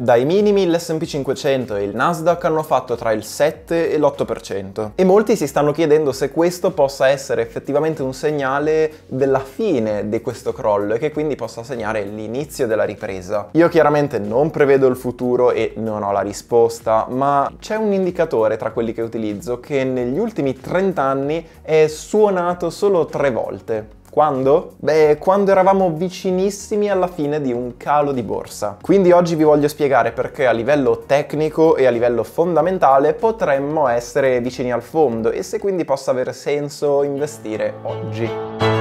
Dai minimi l'S&P 500 e il Nasdaq hanno fatto tra il 7 e l'8% e molti si stanno chiedendo se questo possa essere effettivamente un segnale della fine di questo crollo e che quindi possa segnare l'inizio della ripresa. Io chiaramente non prevedo il futuro e non ho la risposta, ma c'è un indicatore tra quelli che utilizzo che negli ultimi 30 anni è suonato solo tre volte quando? Beh, quando eravamo vicinissimi alla fine di un calo di borsa. Quindi oggi vi voglio spiegare perché a livello tecnico e a livello fondamentale potremmo essere vicini al fondo e se quindi possa avere senso investire oggi.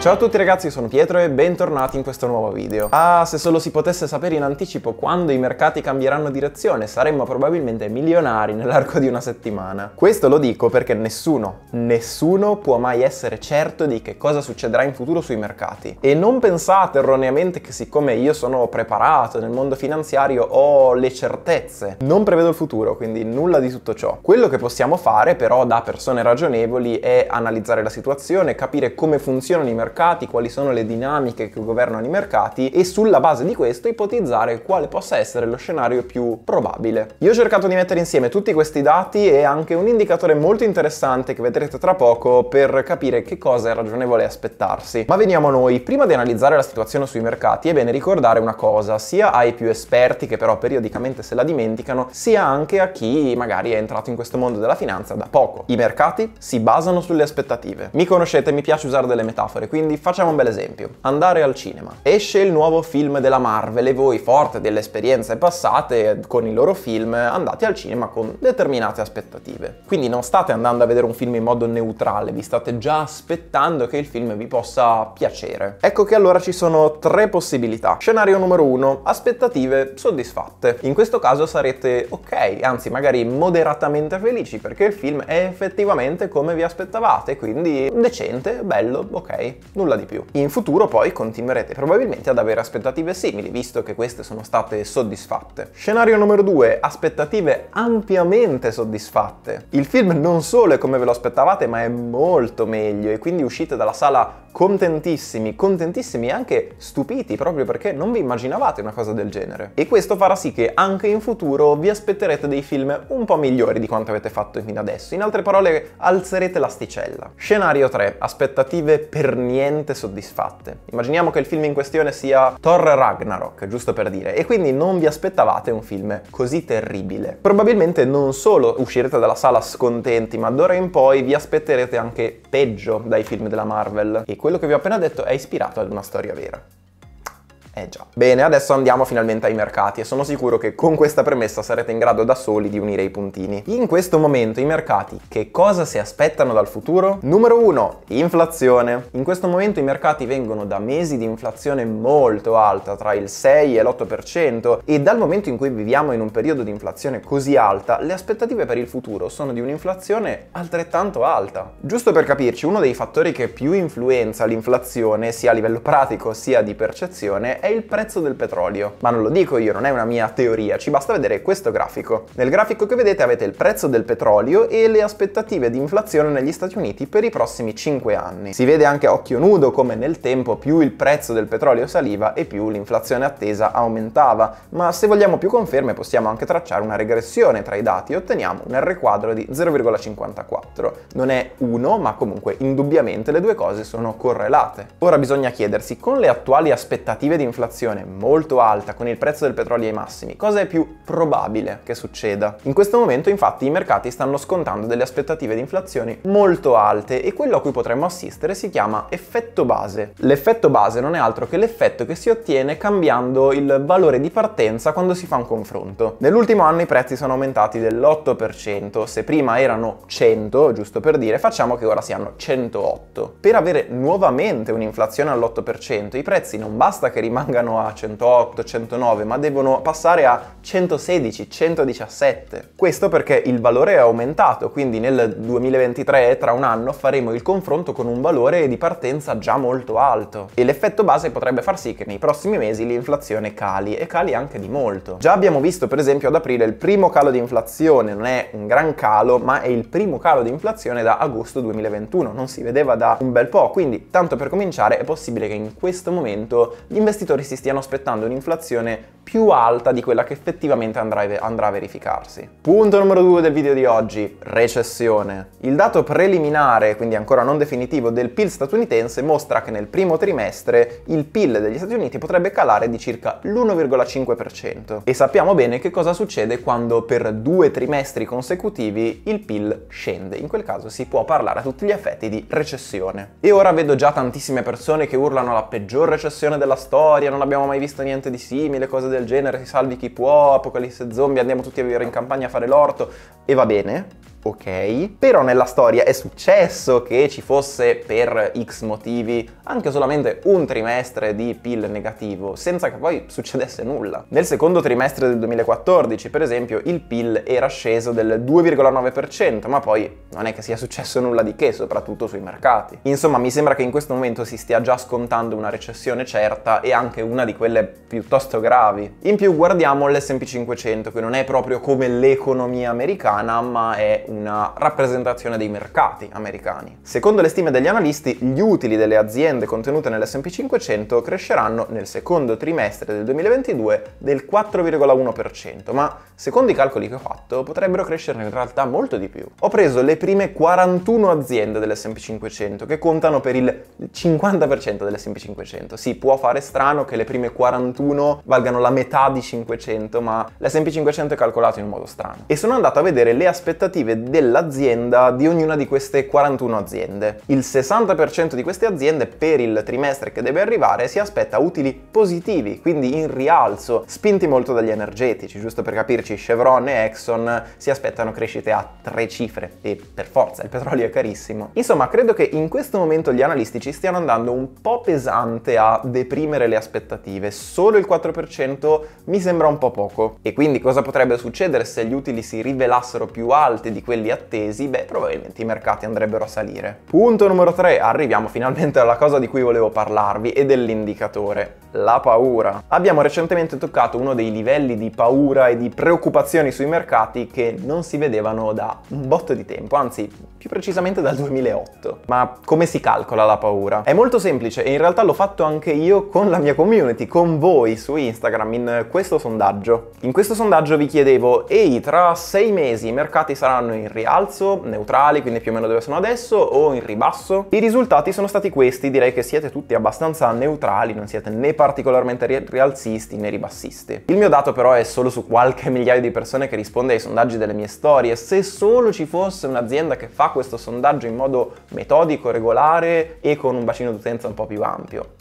Ciao a tutti ragazzi, io sono Pietro e bentornati in questo nuovo video. Ah, se solo si potesse sapere in anticipo quando i mercati cambieranno direzione, saremmo probabilmente milionari nell'arco di una settimana. Questo lo dico perché nessuno, nessuno può mai essere certo di che cosa succederà in futuro sui mercati. E non pensate erroneamente che siccome io sono preparato nel mondo finanziario ho le certezze. Non prevedo il futuro, quindi nulla di tutto ciò. Quello che possiamo fare però da persone ragionevoli è analizzare la situazione, capire come funzionano i mercati mercati, quali sono le dinamiche che governano i mercati e sulla base di questo ipotizzare quale possa essere lo scenario più probabile. Io ho cercato di mettere insieme tutti questi dati e anche un indicatore molto interessante che vedrete tra poco per capire che cosa è ragionevole aspettarsi. Ma veniamo a noi, prima di analizzare la situazione sui mercati è bene ricordare una cosa, sia ai più esperti che però periodicamente se la dimenticano, sia anche a chi magari è entrato in questo mondo della finanza da poco. I mercati si basano sulle aspettative. Mi conoscete, mi piace usare delle metafore, quindi quindi facciamo un bel esempio. Andare al cinema. Esce il nuovo film della Marvel e voi, forte delle esperienze passate con i loro film, andate al cinema con determinate aspettative. Quindi non state andando a vedere un film in modo neutrale, vi state già aspettando che il film vi possa piacere. Ecco che allora ci sono tre possibilità. Scenario numero uno, aspettative soddisfatte. In questo caso sarete ok, anzi magari moderatamente felici perché il film è effettivamente come vi aspettavate, quindi decente, bello, ok nulla di più. In futuro poi continuerete probabilmente ad avere aspettative simili, visto che queste sono state soddisfatte. Scenario numero 2, aspettative ampiamente soddisfatte. Il film non solo è come ve lo aspettavate, ma è molto meglio e quindi uscite dalla sala contentissimi, contentissimi e anche stupiti proprio perché non vi immaginavate una cosa del genere. E questo farà sì che anche in futuro vi aspetterete dei film un po' migliori di quanto avete fatto fino adesso. In altre parole, alzerete l'asticella. Scenario 3, aspettative per niente niente soddisfatte. Immaginiamo che il film in questione sia Thor Ragnarok, giusto per dire, e quindi non vi aspettavate un film così terribile. Probabilmente non solo uscirete dalla sala scontenti, ma d'ora in poi vi aspetterete anche peggio dai film della Marvel. E quello che vi ho appena detto è ispirato ad una storia vera. Eh già. Bene, adesso andiamo finalmente ai mercati e sono sicuro che con questa premessa sarete in grado da soli di unire i puntini. In questo momento i mercati che cosa si aspettano dal futuro? Numero 1. Inflazione. In questo momento i mercati vengono da mesi di inflazione molto alta, tra il 6 e l'8% e dal momento in cui viviamo in un periodo di inflazione così alta, le aspettative per il futuro sono di un'inflazione altrettanto alta. Giusto per capirci, uno dei fattori che più influenza l'inflazione, sia a livello pratico sia di percezione, è è il prezzo del petrolio. Ma non lo dico io, non è una mia teoria, ci basta vedere questo grafico. Nel grafico che vedete avete il prezzo del petrolio e le aspettative di inflazione negli Stati Uniti per i prossimi 5 anni. Si vede anche a occhio nudo come nel tempo più il prezzo del petrolio saliva e più l'inflazione attesa aumentava, ma se vogliamo più conferme possiamo anche tracciare una regressione tra i dati e otteniamo un R quadro di 0,54. Non è 1, ma comunque indubbiamente le due cose sono correlate. Ora bisogna chiedersi, con le attuali aspettative di inflazione molto alta con il prezzo del petrolio ai massimi, cosa è più probabile che succeda? In questo momento infatti i mercati stanno scontando delle aspettative di inflazione molto alte e quello a cui potremmo assistere si chiama effetto base. L'effetto base non è altro che l'effetto che si ottiene cambiando il valore di partenza quando si fa un confronto. Nell'ultimo anno i prezzi sono aumentati dell'8%, se prima erano 100, giusto per dire, facciamo che ora siano 108. Per avere nuovamente un'inflazione all'8% i prezzi non basta che rimangano rimangano a 108, 109, ma devono passare a 116, 117. Questo perché il valore è aumentato, quindi nel 2023, tra un anno, faremo il confronto con un valore di partenza già molto alto. E l'effetto base potrebbe far sì che nei prossimi mesi l'inflazione cali, e cali anche di molto. Già abbiamo visto per esempio ad aprile il primo calo di inflazione, non è un gran calo, ma è il primo calo di inflazione da agosto 2021, non si vedeva da un bel po', quindi tanto per cominciare è possibile che in questo momento gli investitori investitori si stiano aspettando un'inflazione più alta di quella che effettivamente andrà, andrà, a verificarsi. Punto numero due del video di oggi, recessione. Il dato preliminare, quindi ancora non definitivo, del PIL statunitense mostra che nel primo trimestre il PIL degli Stati Uniti potrebbe calare di circa l'1,5% e sappiamo bene che cosa succede quando per due trimestri consecutivi il PIL scende. In quel caso si può parlare a tutti gli effetti di recessione. E ora vedo già tantissime persone che urlano la peggior recessione della storia, storia, non abbiamo mai visto niente di simile, cose del genere, si salvi chi può, apocalisse zombie, andiamo tutti a vivere in campagna a fare l'orto e va bene, ok, però nella storia è successo che ci fosse per x motivi anche solamente un trimestre di PIL negativo, senza che poi succedesse nulla. Nel secondo trimestre del 2014, per esempio, il PIL era sceso del 2,9%, ma poi non è che sia successo nulla di che, soprattutto sui mercati. Insomma, mi sembra che in questo momento si stia già scontando una recessione certa e anche una di quelle piuttosto gravi. In più guardiamo l'S&P 500, che non è proprio come l'economia americana, ma è una rappresentazione dei mercati americani. Secondo le stime degli analisti, gli utili delle aziende contenute nell'S&P 500 cresceranno nel secondo trimestre del 2022 del 4,1%, ma secondo i calcoli che ho fatto potrebbero crescere in realtà molto di più. Ho preso le prime 41 aziende dell'S&P 500 che contano per il 50% dell'S&P 500. Sì, può fare strano che le prime 41 valgano la metà di 500, ma l'S&P 500 è calcolato in un modo strano. E sono andato a vedere le aspettative dell'azienda di ognuna di queste 41 aziende. Il 60% di queste aziende per il trimestre che deve arrivare si aspetta utili positivi, quindi in rialzo, spinti molto dagli energetici, giusto per capirci Chevron e Exxon si aspettano crescite a tre cifre e per forza il petrolio è carissimo. Insomma, credo che in questo momento gli analisti ci stiano andando un po' pesante a deprimere le aspettative, solo il 4% mi sembra un po' poco. E quindi cosa potrebbe succedere se gli utili si rivelassero più alti di quelli attesi, beh probabilmente i mercati andrebbero a salire. Punto numero 3, arriviamo finalmente alla cosa di cui volevo parlarvi e dell'indicatore, la paura. Abbiamo recentemente toccato uno dei livelli di paura e di preoccupazioni sui mercati che non si vedevano da un botto di tempo, anzi più precisamente dal 2008. Ma come si calcola la paura? È molto semplice e in realtà l'ho fatto anche io con la mia community, con voi su Instagram in questo sondaggio. In questo sondaggio vi chiedevo, ehi, tra sei mesi i mercati saranno in in rialzo, neutrali, quindi più o meno dove sono adesso, o in ribasso. I risultati sono stati questi, direi che siete tutti abbastanza neutrali, non siete né particolarmente rialzisti né ribassisti. Il mio dato però è solo su qualche migliaio di persone che risponde ai sondaggi delle mie storie. Se solo ci fosse un'azienda che fa questo sondaggio in modo metodico, regolare e con un bacino d'utenza un po' più ampio.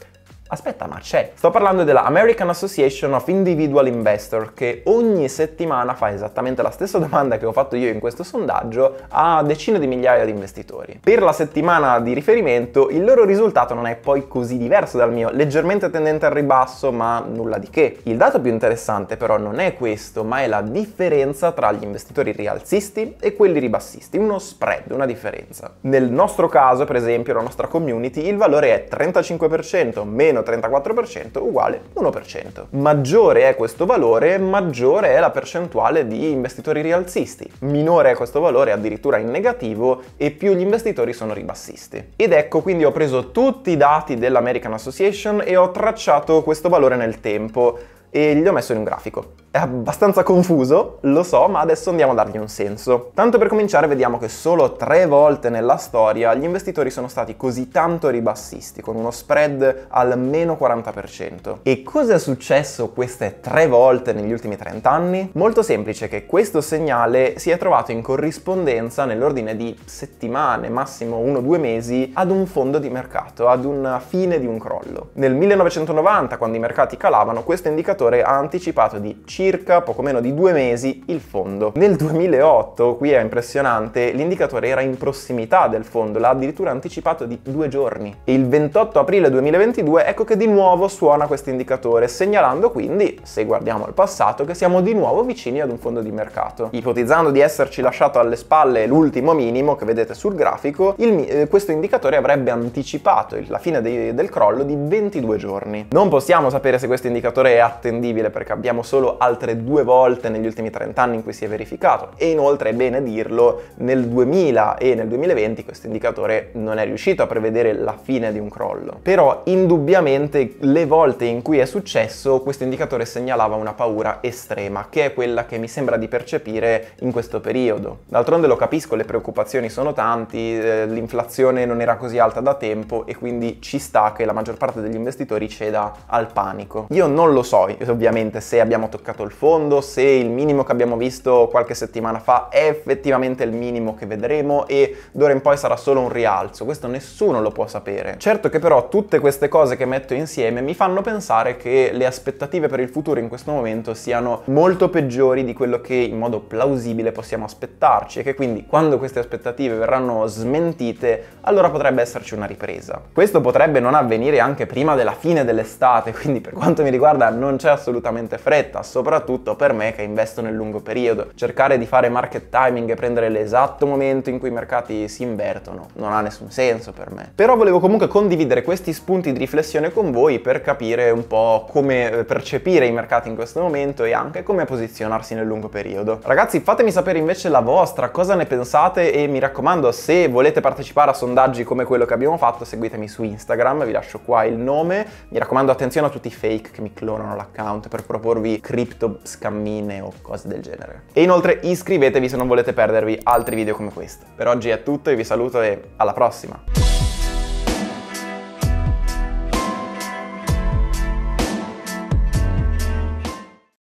Aspetta, ma c'è. Sto parlando della American Association of Individual Investor che ogni settimana fa esattamente la stessa domanda che ho fatto io in questo sondaggio a decine di migliaia di investitori. Per la settimana di riferimento il loro risultato non è poi così diverso dal mio, leggermente tendente al ribasso, ma nulla di che. Il dato più interessante però non è questo, ma è la differenza tra gli investitori rialzisti e quelli ribassisti, uno spread, una differenza. Nel nostro caso, per esempio, la nostra community, il valore è 35% meno meno 34% uguale 1%. Maggiore è questo valore, maggiore è la percentuale di investitori rialzisti. Minore è questo valore, addirittura in negativo, e più gli investitori sono ribassisti. Ed ecco, quindi ho preso tutti i dati dell'American Association e ho tracciato questo valore nel tempo e gli ho messo in un grafico. È abbastanza confuso, lo so, ma adesso andiamo a dargli un senso. Tanto per cominciare vediamo che solo tre volte nella storia gli investitori sono stati così tanto ribassisti, con uno spread al meno 40%. E cosa è successo queste tre volte negli ultimi 30 anni? Molto semplice che questo segnale si è trovato in corrispondenza nell'ordine di settimane, massimo uno o due mesi, ad un fondo di mercato, ad una fine di un crollo. Nel 1990, quando i mercati calavano, questo indicatore ha anticipato di circa circa poco meno di due mesi il fondo. Nel 2008, qui è impressionante, l'indicatore era in prossimità del fondo, l'ha addirittura anticipato di due giorni. E il 28 aprile 2022 ecco che di nuovo suona questo indicatore, segnalando quindi, se guardiamo al passato, che siamo di nuovo vicini ad un fondo di mercato. Ipotizzando di esserci lasciato alle spalle l'ultimo minimo che vedete sul grafico, il, eh, questo indicatore avrebbe anticipato la fine dei, del crollo di 22 giorni. Non possiamo sapere se questo indicatore è attendibile perché abbiamo solo altre due volte negli ultimi 30 anni in cui si è verificato e inoltre è bene dirlo, nel 2000 e nel 2020 questo indicatore non è riuscito a prevedere la fine di un crollo. Però indubbiamente le volte in cui è successo questo indicatore segnalava una paura estrema, che è quella che mi sembra di percepire in questo periodo. D'altronde lo capisco, le preoccupazioni sono tanti, eh, l'inflazione non era così alta da tempo e quindi ci sta che la maggior parte degli investitori ceda al panico. Io non lo so, ovviamente, se abbiamo toccato toccato il fondo, se il minimo che abbiamo visto qualche settimana fa è effettivamente il minimo che vedremo e d'ora in poi sarà solo un rialzo, questo nessuno lo può sapere. Certo che però tutte queste cose che metto insieme mi fanno pensare che le aspettative per il futuro in questo momento siano molto peggiori di quello che in modo plausibile possiamo aspettarci e che quindi quando queste aspettative verranno smentite allora potrebbe esserci una ripresa. Questo potrebbe non avvenire anche prima della fine dell'estate, quindi per quanto mi riguarda non c'è assolutamente fretta, soprattutto soprattutto per me che investo nel lungo periodo. Cercare di fare market timing e prendere l'esatto momento in cui i mercati si invertono non ha nessun senso per me. Però volevo comunque condividere questi spunti di riflessione con voi per capire un po' come eh, percepire i mercati in questo momento e anche come posizionarsi nel lungo periodo. Ragazzi, fatemi sapere invece la vostra, cosa ne pensate e mi raccomando, se volete partecipare a sondaggi come quello che abbiamo fatto, seguitemi su Instagram, vi lascio qua il nome. Mi raccomando, attenzione a tutti i fake che mi clonano l'account per proporvi cripto cripto scammine o cose del genere. E inoltre iscrivetevi se non volete perdervi altri video come questo. Per oggi è tutto e vi saluto e alla prossima!